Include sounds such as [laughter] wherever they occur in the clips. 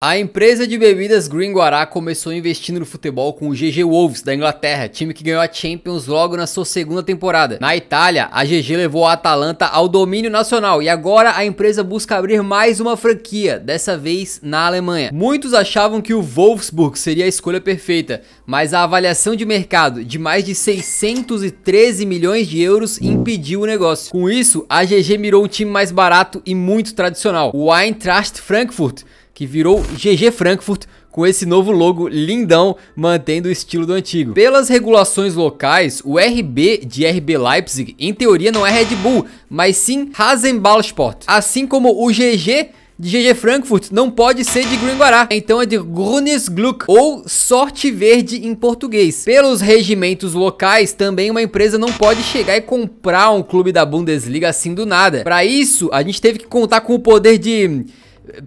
A empresa de bebidas Green Guará começou investindo no futebol com o GG Wolves da Inglaterra, time que ganhou a Champions logo na sua segunda temporada. Na Itália, a GG levou a Atalanta ao domínio nacional e agora a empresa busca abrir mais uma franquia, dessa vez na Alemanha. Muitos achavam que o Wolfsburg seria a escolha perfeita, mas a avaliação de mercado de mais de 613 milhões de euros impediu o negócio. Com isso, a GG mirou um time mais barato e muito tradicional, o Eintracht Frankfurt que virou GG Frankfurt com esse novo logo lindão, mantendo o estilo do antigo. Pelas regulações locais, o RB de RB Leipzig, em teoria, não é Red Bull, mas sim Rasenballsport. Assim como o GG de GG Frankfurt não pode ser de Gringuará, então é de Grunes Gluck ou Sorte Verde em português. Pelos regimentos locais, também uma empresa não pode chegar e comprar um clube da Bundesliga assim do nada. Para isso, a gente teve que contar com o poder de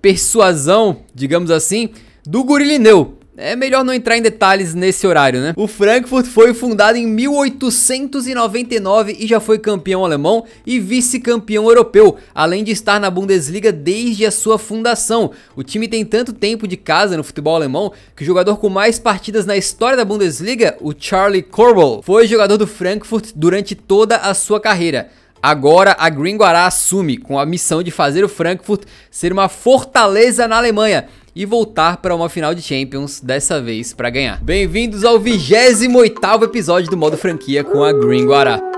persuasão, digamos assim, do Gurilineu. É melhor não entrar em detalhes nesse horário, né? O Frankfurt foi fundado em 1899 e já foi campeão alemão e vice-campeão europeu, além de estar na Bundesliga desde a sua fundação. O time tem tanto tempo de casa no futebol alemão que o jogador com mais partidas na história da Bundesliga, o Charlie Corbel, foi jogador do Frankfurt durante toda a sua carreira. Agora a Green Guará assume com a missão de fazer o Frankfurt ser uma fortaleza na Alemanha e voltar para uma final de Champions, dessa vez para ganhar. Bem-vindos ao 28º episódio do Modo Franquia com a Green Guará.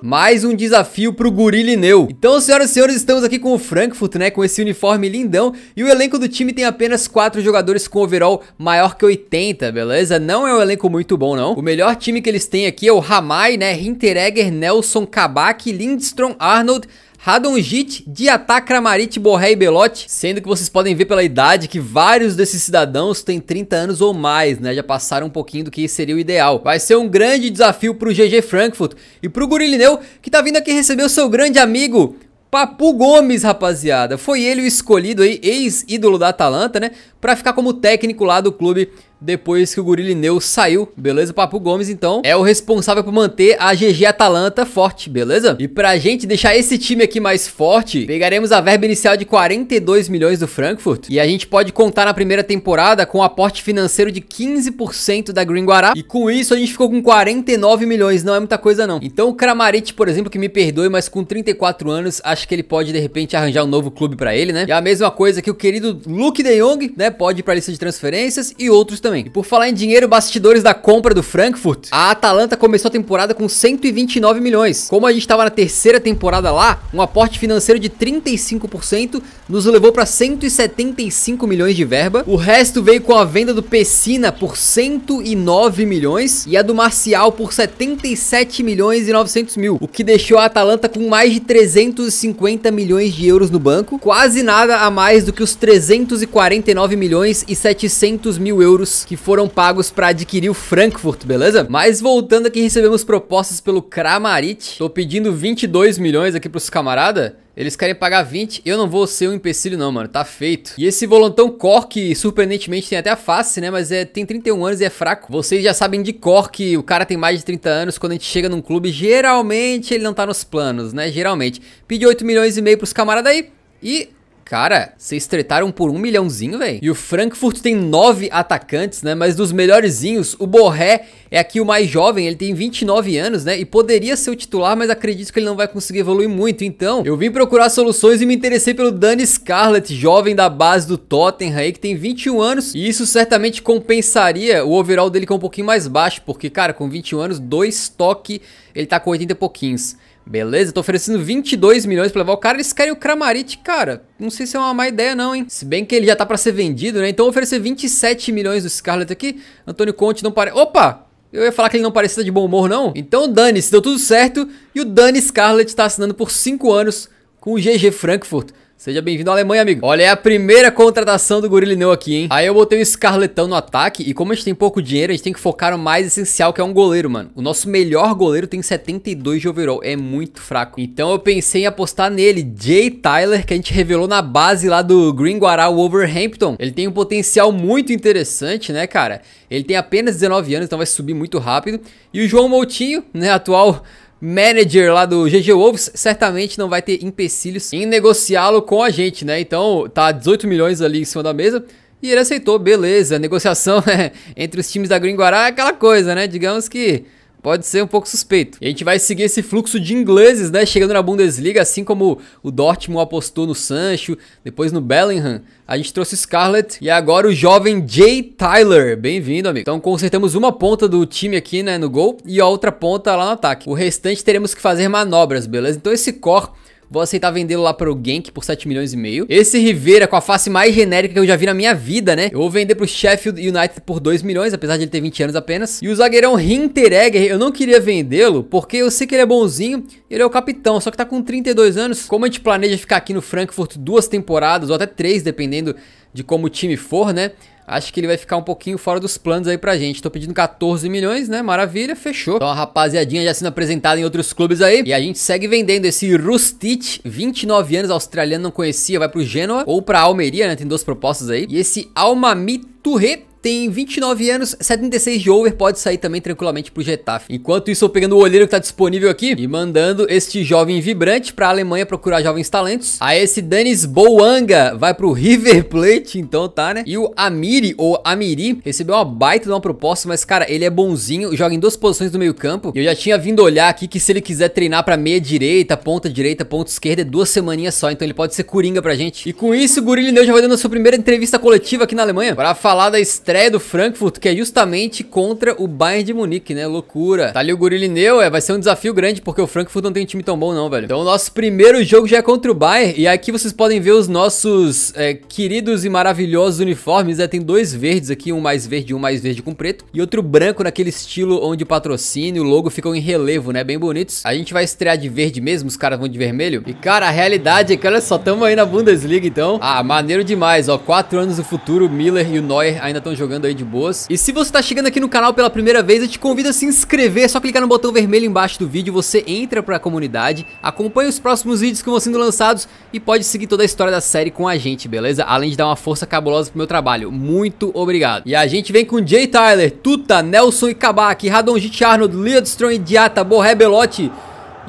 Mais um desafio pro Gurilineu. Então, senhoras e senhores, estamos aqui com o Frankfurt, né? Com esse uniforme lindão. E o elenco do time tem apenas 4 jogadores com overall maior que 80, beleza? Não é um elenco muito bom, não. O melhor time que eles têm aqui é o Ramai, né? Hinteregger, Nelson, Kabak, Lindstrom, Arnold... Radonjit, Diatacramarit, Borré e Belote, sendo que vocês podem ver pela idade que vários desses cidadãos têm 30 anos ou mais, né? Já passaram um pouquinho do que seria o ideal. Vai ser um grande desafio pro GG Frankfurt e pro Gurilineu, que tá vindo aqui receber o seu grande amigo, Papu Gomes, rapaziada. Foi ele o escolhido aí, ex-ídolo da Atalanta, né? Pra ficar como técnico lá do clube depois que o Gurilineu saiu, beleza? Papo Gomes, então, é o responsável por manter a GG Atalanta forte, beleza? E pra gente deixar esse time aqui mais forte, pegaremos a verba inicial de 42 milhões do Frankfurt e a gente pode contar na primeira temporada com um aporte financeiro de 15% da Green Guará. e com isso a gente ficou com 49 milhões, não é muita coisa não. Então o Kramaric, por exemplo, que me perdoe, mas com 34 anos, acho que ele pode de repente arranjar um novo clube pra ele, né? E a mesma coisa que o querido Luke de Jong, né, pode ir pra lista de transferências e outros também também. E por falar em dinheiro, bastidores da compra do Frankfurt, a Atalanta começou a temporada com 129 milhões. Como a gente estava na terceira temporada lá, um aporte financeiro de 35% nos levou para 175 milhões de verba. O resto veio com a venda do Pessina por 109 milhões e a do Marcial por 77 milhões e 900 mil, o que deixou a Atalanta com mais de 350 milhões de euros no banco, quase nada a mais do que os 349 milhões e 700 mil euros que foram pagos para adquirir o Frankfurt, beleza? Mas voltando aqui, recebemos propostas pelo Kramaric. Tô pedindo 22 milhões aqui pros camarada. Eles querem pagar 20, eu não vou ser um empecilho não, mano, tá feito. E esse volantão core, que surpreendentemente tem até a face, né, mas é, tem 31 anos e é fraco. Vocês já sabem de cork que o cara tem mais de 30 anos, quando a gente chega num clube, geralmente ele não tá nos planos, né, geralmente. Pedi 8 milhões e meio pros camaradas aí, e Cara, vocês tretaram por um milhãozinho, velho. E o Frankfurt tem nove atacantes, né? Mas dos melhorzinhos, o Borré é aqui o mais jovem, ele tem 29 anos, né? E poderia ser o titular, mas acredito que ele não vai conseguir evoluir muito. Então, eu vim procurar soluções e me interessei pelo Dani Scarlett, jovem da base do Tottenham aí, que tem 21 anos. E isso certamente compensaria o overall dele que é um pouquinho mais baixo, porque, cara, com 21 anos, dois toques, ele tá com 80 e pouquinhos. Beleza, tô oferecendo 22 milhões pra levar o cara. Eles querem o Kramaric, cara. Não sei se é uma má ideia não, hein. Se bem que ele já tá pra ser vendido, né? Então vou oferecer 27 milhões do Scarlett aqui. Antônio Conte não parece... Opa! Eu ia falar que ele não parecia de bom humor, não. Então Dani, se deu tudo certo. E o Dani Scarlett tá assinando por 5 anos com o GG Frankfurt. Seja bem-vindo à Alemanha, amigo. Olha, é a primeira contratação do Gorilineu aqui, hein? Aí eu botei o Scarletão no ataque e como a gente tem pouco dinheiro, a gente tem que focar no mais essencial, que é um goleiro, mano. O nosso melhor goleiro tem 72 de overall, é muito fraco. Então eu pensei em apostar nele, Jay Tyler, que a gente revelou na base lá do Green Guará Wolverhampton. Ele tem um potencial muito interessante, né, cara? Ele tem apenas 19 anos, então vai subir muito rápido. E o João Moutinho, né, atual manager lá do GG Wolves certamente não vai ter empecilhos em negociá-lo com a gente, né? Então tá 18 milhões ali em cima da mesa. E ele aceitou, beleza. negociação [laughs] entre os times da Gringuará é aquela coisa, né? Digamos que pode ser um pouco suspeito. E a gente vai seguir esse fluxo de ingleses, né, chegando na Bundesliga, assim como o Dortmund apostou no Sancho, depois no Bellingham. A gente trouxe Scarlett e agora o jovem Jay Tyler. Bem-vindo, amigo. Então consertamos uma ponta do time aqui, né, no gol e a outra ponta lá no ataque. O restante teremos que fazer manobras, beleza? Então esse core Vou aceitar vendê-lo lá pro Genk por 7 milhões e meio. Esse Rivera com a face mais genérica que eu já vi na minha vida, né? Eu vou vender pro Sheffield United por 2 milhões, apesar de ele ter 20 anos apenas. E o zagueirão Hinteregger, eu não queria vendê-lo porque eu sei que ele é bonzinho ele é o capitão, só que tá com 32 anos. Como a gente planeja ficar aqui no Frankfurt duas temporadas ou até três, dependendo de como o time for, né? Acho que ele vai ficar um pouquinho fora dos planos aí pra gente. Tô pedindo 14 milhões, né? Maravilha, fechou. Então a rapaziadinha já sendo apresentada em outros clubes aí. E a gente segue vendendo esse Rustic, 29 anos, australiano, não conhecia, vai pro Genoa ou pra Almeria, né? Tem duas propostas aí. E esse Almami Touré, tem 29 anos, 76 de over, pode sair também tranquilamente pro Getafe. Enquanto isso, eu pegando o olheiro que tá disponível aqui e mandando este jovem vibrante pra Alemanha procurar jovens talentos. Aí esse Danis Boanga vai pro River Plate, então tá, né? E o Amiri, ou Amiri, recebeu uma baita de uma proposta, mas cara, ele é bonzinho, joga em duas posições do meio campo. E eu já tinha vindo olhar aqui que se ele quiser treinar pra meia direita, ponta direita, ponta esquerda, é duas semaninhas só, então ele pode ser coringa pra gente. E com isso, o Gurilineu já vai dando a sua primeira entrevista coletiva aqui na Alemanha pra falar da história estreia do Frankfurt, que é justamente contra o Bayern de Munique, né? Loucura. Tá ali o Gurilineu, é, vai ser um desafio grande, porque o Frankfurt não tem um time tão bom não, velho. Então o nosso primeiro jogo já é contra o Bayern, e aqui vocês podem ver os nossos é, queridos e maravilhosos uniformes, né? Tem dois verdes aqui, um mais verde e um mais verde com preto, e outro branco naquele estilo onde o patrocínio, o logo ficam em relevo, né? Bem bonitos. A gente vai estrear de verde mesmo, os caras vão de vermelho. E, cara, a realidade é que, olha só, tamo aí na Bundesliga, então. Ah, maneiro demais, ó. Quatro anos no futuro, o Miller e o Neuer ainda estão jogando aí de boas. E se você tá chegando aqui no canal pela primeira vez, eu te convido a se inscrever, é só clicar no botão vermelho embaixo do vídeo, você entra pra comunidade, acompanha os próximos vídeos que vão sendo lançados e pode seguir toda a história da série com a gente, beleza? Além de dar uma força cabulosa pro meu trabalho, muito obrigado. E a gente vem com Jay Tyler, Tuta, Nelson e Kabak, Radonjit Arnold, Leodstrom e Diata, Borré Belotti...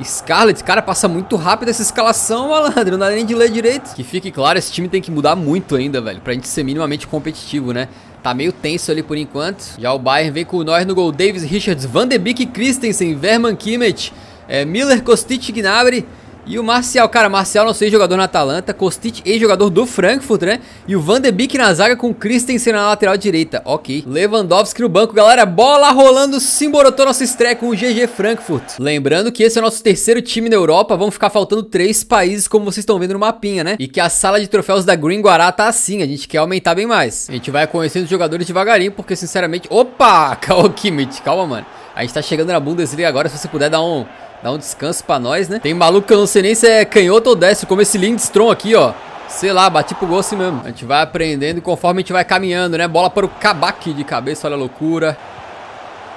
Scarlett, cara, passa muito rápido essa escalação, malandro. Não dá nem de ler direito. Que fique claro, esse time tem que mudar muito ainda, velho. Pra gente ser minimamente competitivo, né? Tá meio tenso ali por enquanto. Já o Bayern vem com nós no gol. Davis, Richards, Van de Beek, Christensen, Verman, Kimmich, é, eh, Miller, Kostic, Gnabry. E o Marcial, cara, Marcial não sei jogador na Atalanta, Kostic ex-jogador do Frankfurt, né? E o Van de Beek na zaga com o Christensen na lateral direita, ok. Lewandowski no banco, galera, bola rolando, simbora emborotou nossa estreia com o GG Frankfurt. Lembrando que esse é o nosso terceiro time na Europa, vão ficar faltando três países, como vocês estão vendo no mapinha, né? E que a sala de troféus da Green Guará tá assim, a gente quer aumentar bem mais. A gente vai conhecendo os jogadores devagarinho, porque sinceramente... Opa! [laughs] Calma, Kimmich, calma, mano. A gente tá chegando na Bundesliga agora, se você puder dar um, dar um descanso pra nós, né? Tem maluco que eu não sei nem se é canhoto ou destro, como esse Lindstrom aqui, ó. Sei lá, bati pro gol assim mesmo. A gente vai aprendendo conforme a gente vai caminhando, né? Bola para o Kabak de cabeça, olha a loucura.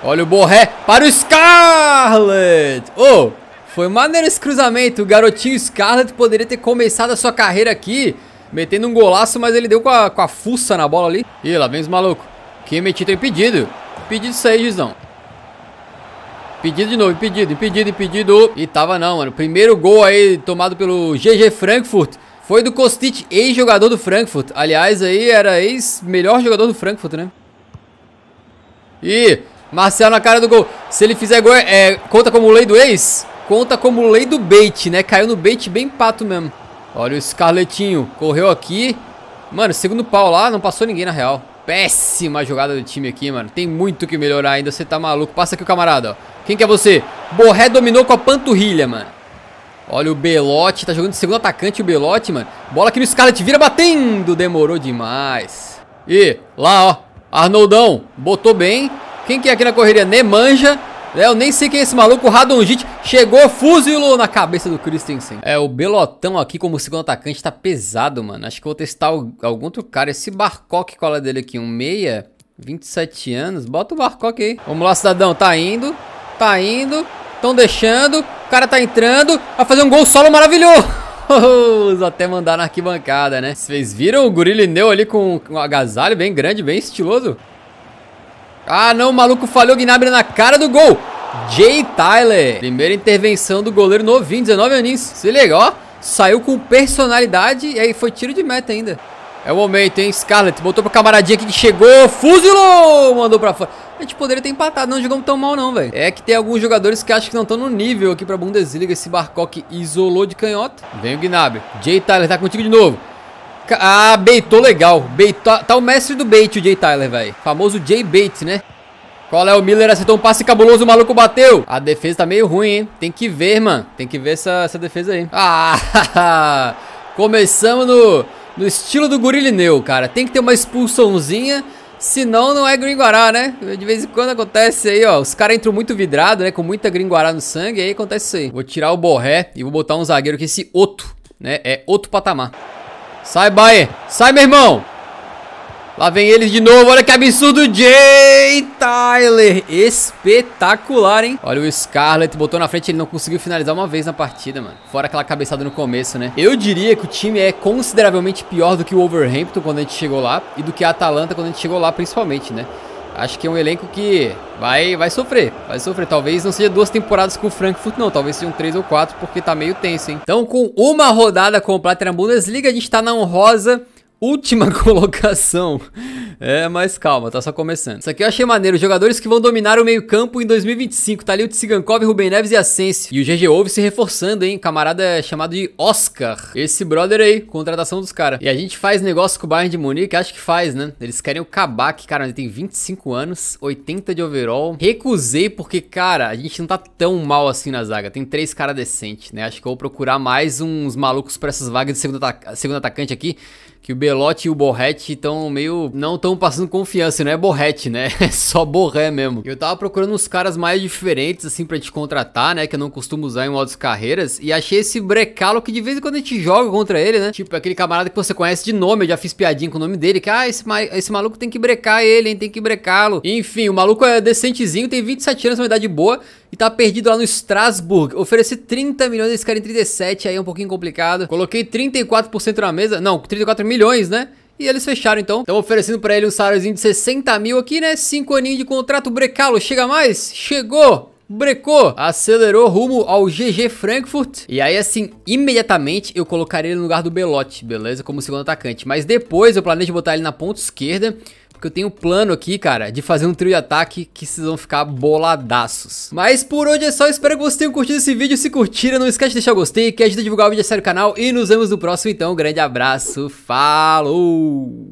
Olha o Borré para o Scarlett. Ô, oh, foi maneiro esse cruzamento. O garotinho Scarlett poderia ter começado a sua carreira aqui, metendo um golaço, mas ele deu com a, com a fuça na bola ali. Ih, lá vem os malucos. Quem metido é impedido. Pedido isso aí, Gizão. Pedido de novo, impedido, impedido, impedido. E tava não, mano. Primeiro gol aí tomado pelo GG Frankfurt. Foi do Kostic, ex-jogador do Frankfurt. Aliás, aí era ex-melhor jogador do Frankfurt, né? E Marcel na cara do gol. Se ele fizer gol, é, conta como lei do ex? Conta como lei do bait, né? Caiu no bait bem pato mesmo. Olha o Scarletinho. Correu aqui. Mano, segundo pau lá, não passou ninguém na real. Péssima jogada do time aqui, mano. Tem muito que melhorar ainda, você tá maluco. Passa aqui o camarada, ó. Quem que é você? Borré dominou com a panturrilha, mano. Olha o Belote, tá jogando de segundo atacante o Belote, mano. Bola aqui no Scarlet. vira batendo. Demorou demais. E lá, ó. Arnoldão, botou bem. Quem que é aqui na correria? Nemanja. É, eu nem sei quem é esse maluco, o Radonjit chegou, fuzilou na cabeça do Christensen. É, o Belotão aqui como segundo atacante tá pesado, mano. Acho que eu vou testar algum outro cara. Esse Barcoque, cola dele aqui, um meia, 27 anos. Bota o Barcoque aí. Vamos lá, cidadão, tá indo, tá indo, tão deixando, o cara tá entrando, vai fazer um gol solo maravilhoso. [laughs] até mandar na arquibancada, né? Vocês viram o Gurilineu ali com um agasalho bem grande, bem estiloso? Ah, não, o maluco falhou Gnabry na cara do gol. Jay Tyler. Primeira intervenção do goleiro novinho, 19 aninhos. Se liga, ó. Saiu com personalidade e aí foi tiro de meta ainda. É o momento, hein? Scarlett botou pro camaradinha aqui que chegou. Fuzilou! Mandou pra fora. A gente poderia ter empatado. Não jogamos tão mal, não, velho. É que tem alguns jogadores que acham que não estão no nível aqui pra Bundesliga. Esse Barcock isolou de canhota. Vem o Gnabry. Jay Tyler tá contigo de novo. Ah, beitou legal. Beitou, tá, tá o mestre do bait, o Jay Tyler, velho. Famoso Jay Bait, né? Qual é o Miller? Acertou um passe cabuloso, o maluco bateu. A defesa tá meio ruim, hein? Tem que ver, mano. Tem que ver essa, essa defesa aí. Ah, [laughs] começamos no, no estilo do Gurilhineu, cara. Tem que ter uma expulsãozinha, senão não é gringuará, né? De vez em quando acontece aí, ó. Os caras entram muito vidrado, né? Com muita gringuará no sangue, aí acontece isso aí. Vou tirar o Borré e vou botar um zagueiro que esse outro, né? É outro patamar. Sai, Baê. Sai, meu irmão. Lá vem eles de novo. Olha que absurdo. Jay Tyler. Espetacular, hein? Olha o Scarlett. Botou na frente. Ele não conseguiu finalizar uma vez na partida, mano. Fora aquela cabeçada no começo, né? Eu diria que o time é consideravelmente pior do que o Overhampton quando a gente chegou lá. E do que a Atalanta quando a gente chegou lá, principalmente, né? acho que é um elenco que vai, vai sofrer. Vai sofrer. Talvez não seja duas temporadas com o Frankfurt, não. Talvez sejam três ou quatro, porque tá meio tenso, hein? Então, com uma rodada completa na Bundesliga, a gente tá na honrosa última [laughs] colocação. É, mas calma, tá só começando. Isso aqui eu achei maneiro. Jogadores que vão dominar o meio-campo em 2025. Tá ali o Tsigankov, Rubem Neves e Asensio. E o GG Ouve se reforçando, hein? Camarada é chamado de Oscar. Esse brother aí, contratação dos caras. E a gente faz negócio com o Bayern de Munique? Acho que faz, né? Eles querem o Kabak, cara. Ele tem 25 anos, 80 de overall. Recusei porque, cara, a gente não tá tão mal assim na zaga. Tem três caras decentes, né? Acho que eu vou procurar mais uns malucos pra essas vagas de segundo, segundo atacante aqui que o Belotti e o Borretti estão meio. não estão passando confiança, não é Borretti, né? [laughs] É só Borré mesmo. Eu tava procurando uns caras mais diferentes, assim, pra te contratar, né? Que eu não costumo usar em modos carreiras. E achei esse Brecalo que de vez em quando a gente joga contra ele, né? Tipo, aquele camarada que você conhece de nome, eu já fiz piadinha com o nome dele. Que, ah, esse, ma esse maluco tem que brecar ele, hein? Tem que brecá-lo. Enfim, o maluco é decentezinho, tem 27 anos, uma idade boa e tá perdido lá no Strasbourg. Ofereci 30 milhões, esse cara em 37, aí é um pouquinho complicado. Coloquei 34% na mesa, não, 34 milhões, né? E eles fecharam então. Estão oferecendo para ele um saláriozinho de 60 mil aqui, né? 5 aninhos de contrato. Brecalo, chega mais? Chegou! brecou, acelerou rumo ao GG Frankfurt. E aí, assim, imediatamente eu colocaria ele no lugar do Belotti, beleza? Como segundo atacante. Mas depois eu planejo botar ele na ponta esquerda porque eu tenho um plano aqui, cara, de fazer um trio de ataque que vocês vão ficar boladaços. Mas por hoje é só, espero que vocês tenham curtido esse vídeo. Se curtiram, não esquece de deixar o gostei, que ajuda a divulgar o vídeo sério canal. E nos vemos no próximo, então. Um grande abraço, falou!